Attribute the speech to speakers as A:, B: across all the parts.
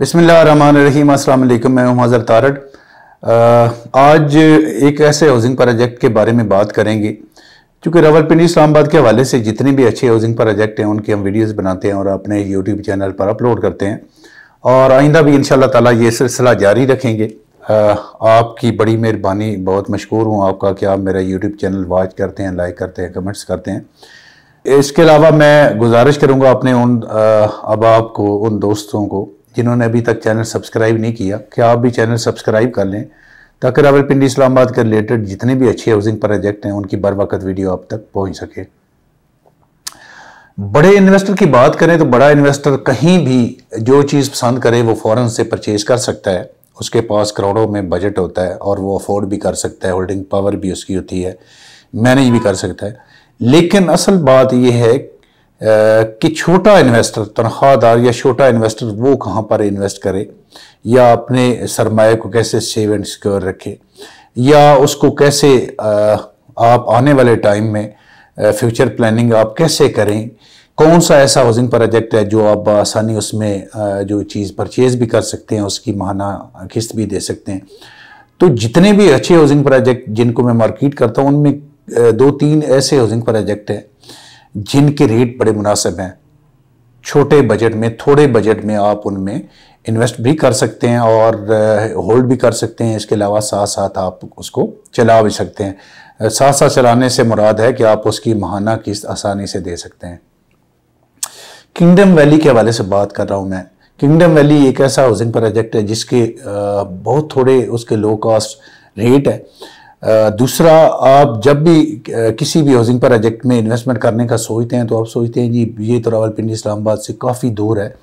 A: बिसमीम अल्लाम मैं हूं हज़र तारड़ आज एक ऐसे हाउसिंग प्रोजेक्ट के बारे में बात करेंगे क्योंकि रावलपिंडी इस्लामाबाद के हवाले से जितने भी अच्छे हाउसिंग प्रोजेक्ट हैं उनके हम वीडियोस बनाते हैं और अपने यूट्यूब चैनल पर अपलोड करते हैं और आइंदा भी इन ताला ये सिलसिला जारी रखेंगे आपकी बड़ी मेहरबानी बहुत मशहूर हूँ आपका कि आप मेरा यूट्यूब चैनल वॉच करते हैं लाइक करते हैं कमेंट्स करते हैं इसके अलावा मैं गुजारिश करूँगा अपने उन अब को उन दोस्तों को जिन्होंने अभी तक चैनल सब्सक्राइब नहीं किया क्या आप भी चैनल सब्सक्राइब कर लें ताकि रावलपिंडी इस्लामाबाद के रिलेटेड जितने भी अच्छे हाउसिंग प्रोजेक्ट हैं उनकी बर वक्त वीडियो आप तक पहुंच सके बड़े इन्वेस्टर की बात करें तो बड़ा इन्वेस्टर कहीं भी जो चीज़ पसंद करे वो फ़ौरन से परचेज कर सकता है उसके पास करोड़ों में बजट होता है और वो अफोर्ड भी कर सकता है होल्डिंग पावर भी उसकी होती है मैनेज भी कर सकता है लेकिन असल बात यह है कि छोटा इन्वेस्टर तनख्वाहदार या छोटा इन्वेस्टर वो कहाँ पर इन्वेस्ट करे या अपने सरमाए को कैसे सेव एंड सिक्योर रखे या उसको कैसे आप आने वाले टाइम में फ्यूचर प्लानिंग आप कैसे करें कौन सा ऐसा हाउसिंग प्रोजेक्ट है जो आप आसानी उसमें जो चीज़ परचेज़ भी कर सकते हैं उसकी माहाना किस्त भी दे सकते हैं तो जितने भी अच्छे हाउसिंग प्रोजेक्ट जिनको मैं मार्केट करता हूँ उनमें दो तीन ऐसे हाउसिंग प्रोजेक्ट हैं जिनके रेट बड़े मुनासिब हैं छोटे बजट में थोड़े बजट में आप उनमें इन्वेस्ट भी कर सकते हैं और होल्ड uh, भी कर सकते हैं इसके अलावा साथ साथ आप उसको चला भी सकते हैं uh, साथ साथ चलाने से मुराद है कि आप उसकी महाना किस्त आसानी से दे सकते हैं किंगडम वैली के हवाले से बात कर रहा हूँ मैं किंगडम वैली एक ऐसा हाउसिंग प्रोजेक्ट है जिसके uh, बहुत थोड़े उसके लो कॉस्ट रेट है दूसरा आप जब भी किसी भी हाउसिंग प्रोजेक्ट में इन्वेस्टमेंट करने का सोचते हैं तो आप सोचते हैं जी ये तो रावलपिंडी इस्लामाबाद से काफ़ी दूर है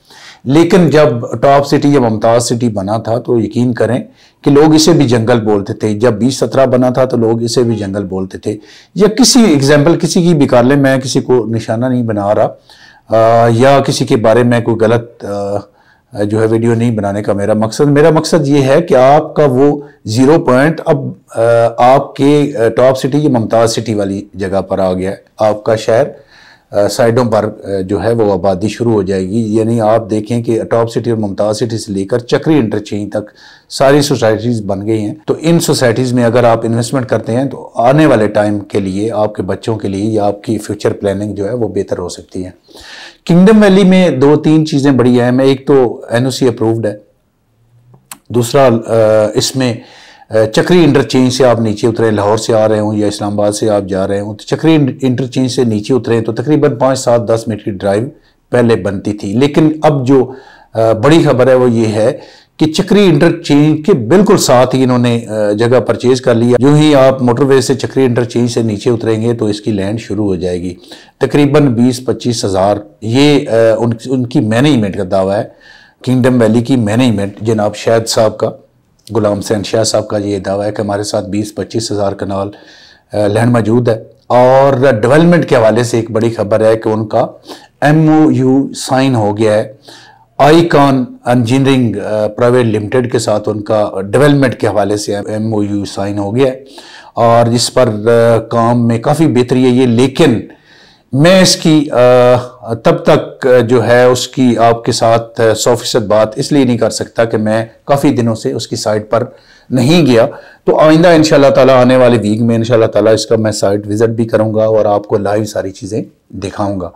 A: लेकिन जब टॉप सिटी या मुमताज़ सिटी बना था तो यकीन करें कि लोग इसे भी जंगल बोलते थे जब बीस सत्रह बना था तो लोग इसे भी जंगल बोलते थे या किसी एग्जाम्पल किसी की बिकाले मैं किसी को निशाना नहीं बना रहा आ, या किसी के बारे में कोई गलत आ, जो है वीडियो नहीं बनाने का मेरा मकसद मेरा मकसद ये है कि आपका वो ज़ीरो पॉइंट अब आपके टॉप सिटी या मुमताज़ सिटी वाली जगह पर आ गया है आपका शहर साइडों पर जो है वो आबादी शुरू हो जाएगी यानी आप देखें कि टॉप सिटी और मुमताज़ सिटी से लेकर चक्री इंटरचेंज तक सारी सोसाइटीज़ बन गई हैं तो इन सोसाइटीज़ में अगर आप इन्वेस्टमेंट करते हैं तो आने वाले टाइम के लिए आपके बच्चों के लिए या आपकी फ्यूचर प्लानिंग जो है वो बेहतर हो सकती है किंगडम वैली में दो तीन चीज़ें बड़ी अहम है एक तो सी अप्रूव्ड है दूसरा इसमें चक्री इंटरचेंज से आप नीचे उतरे लाहौर से आ रहे हों या इस्लामाबाद से आप जा रहे हों तो चक्री इंटरचेंज से नीचे उतरे तो तकरीबन पाँच सात दस मिनट की ड्राइव पहले बनती थी लेकिन अब जो बड़ी खबर है वो ये है कि चक्री इंटरचेंज के बिल्कुल साथ ही इन्होंने जगह परचेज कर लिया जो ही आप मोटरवे से चक्री इंटरचेंज से नीचे उतरेंगे तो इसकी लैंड शुरू हो जाएगी तकरीबन 20 पच्चीस हज़ार ये उन, उनकी मैनेजमेंट का दावा है किंगडम वैली की मैनेजमेंट जनाब शाहद साहब का गुलाम सैन शाह साहब का ये दावा है कि हमारे साथ बीस पच्चीस हज़ार कनाल लैंड मौजूद है और डेवलपमेंट के हवाले से एक बड़ी खबर है कि उनका एम साइन हो गया है आईकॉन इंजीनियरिंग प्राइवेट लिमिटेड के साथ उनका डेवलपमेंट के हवाले से एम ओ यू साइन हो गया है और इस पर uh, काम में काफ़ी बेहतरी है ये लेकिन मैं इसकी uh, तब तक uh, जो है उसकी आपके साथ सौ फीसद बात इसलिए नहीं कर सकता कि मैं काफ़ी दिनों से उसकी साइट पर नहीं गया तो आइंदा इन ताला आने वाले वीक में इन ताला इसका मैं साइट विज़िट भी करूँगा और आपको लाइव सारी चीज़ें दिखाऊँगा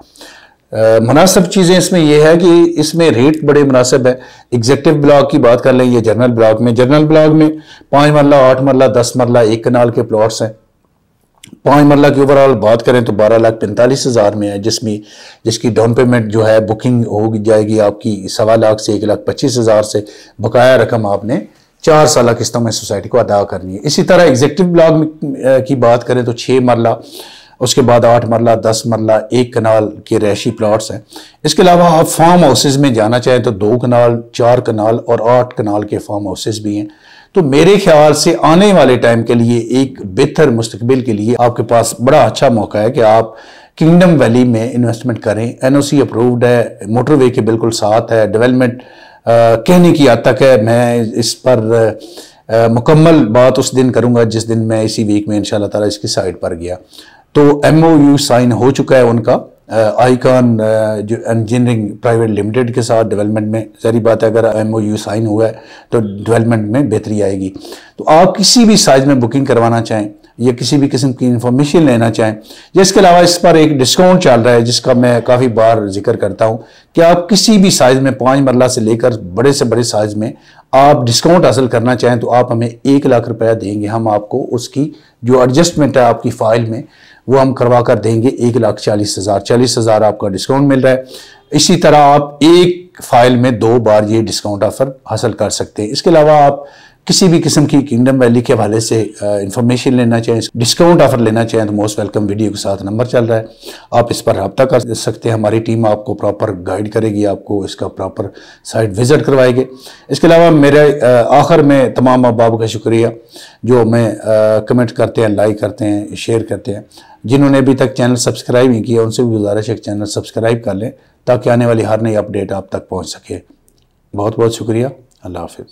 A: मुनासब चीज़ें इसमें यह है कि इसमें रेट बड़े मुनासब है एग्जेक्टिव ब्लॉक की बात कर लें यह जनरल ब्लॉक में जनरल ब्लॉक में पाँच मरला आठ मरला दस मरला एक कनाल के प्लॉट्स हैं पाँच मरला की ओवरऑल बात करें तो बारह लाख पैंतालीस हज़ार में है जिसमें जिसकी डाउन पेमेंट जो है बुकिंग हो जाएगी आपकी सवा लाख से एक लाख पच्चीस हज़ार से बकाया रकम आपने चार साल किस्तों में सोसाइटी को अदा करनी है इसी तरह एग्जेक्टिव ब्लॉक की बात करें तो छः मरला उसके बाद आठ मरला दस मरला एक कनाल के रैशी प्लाट्स हैं इसके अलावा आप फार्म हाउसेज में जाना चाहें तो दो कनाल चार कनाल और आठ कनाल के फार्म हाउसेज भी हैं तो मेरे ख्याल से आने वाले टाइम के लिए एक बेहतर मुस्तबिल के लिए आपके पास बड़ा अच्छा मौका है कि आप किंगडम वैली में इन्वेस्टमेंट करें एनओसी अप्रूव्ड है मोटरवे के बिल्कुल साथ है डेवलपमेंट कहने की हद तक है मैं इस पर आ, मुकम्मल बात उस दिन करूंगा जिस दिन मैं इसी वीक में इन ताला इसकी साइड पर गया तो एम साइन हो चुका है उनका आईकॉन uh, uh, जो इंजीनियरिंग प्राइवेट लिमिटेड के साथ डेवलपमेंट में जहरी बात है अगर एम साइन हुआ है तो डेवलपमेंट में बेहतरी आएगी तो आप किसी भी साइज में बुकिंग करवाना चाहें या किसी भी किस्म की इंफॉर्मेशन लेना चाहें जिसके अलावा इस पर एक डिस्काउंट चल रहा है जिसका मैं काफ़ी बार जिक्र करता हूँ कि आप किसी भी साइज़ में पाँच मरला से लेकर बड़े से बड़े साइज़ में आप डिस्काउंट हासिल करना चाहें तो आप हमें एक लाख रुपया देंगे हम आपको उसकी जो एडजस्टमेंट है आपकी फ़ाइल में वो हम करवा कर देंगे एक लाख चालीस हज़ार चालीस हज़ार आपका डिस्काउंट मिल रहा है इसी तरह आप एक फ़ाइल में दो बार ये डिस्काउंट ऑफ़र हासिल कर सकते हैं इसके अलावा आप किसी भी किस्म की किंगडम वैली के हवाले से इंफॉर्मेशन लेना चाहें डिस्काउंट ऑफर लेना चाहें तो मोस्ट वेलकम वीडियो के साथ नंबर चल रहा है आप इस पर रबता कर सकते हैं हमारी टीम आपको प्रॉपर गाइड करेगी आपको इसका प्रॉपर साइट विज़िट करवाएगी इसके अलावा मेरे आखिर में तमाम अहबाब का शुक्रिया जो मैं कमेंट करते हैं लाइक करते हैं शेयर करते हैं जिन्होंने अभी तक चैनल सब्सक्राइब नहीं किया उनसे भी गुजारिश है चैनल सब्सक्राइब कर लें ताकि आने वाली हर नई अपडेट आप तक पहुँच सके बहुत बहुत शुक्रिया अल्लाह हाफिज़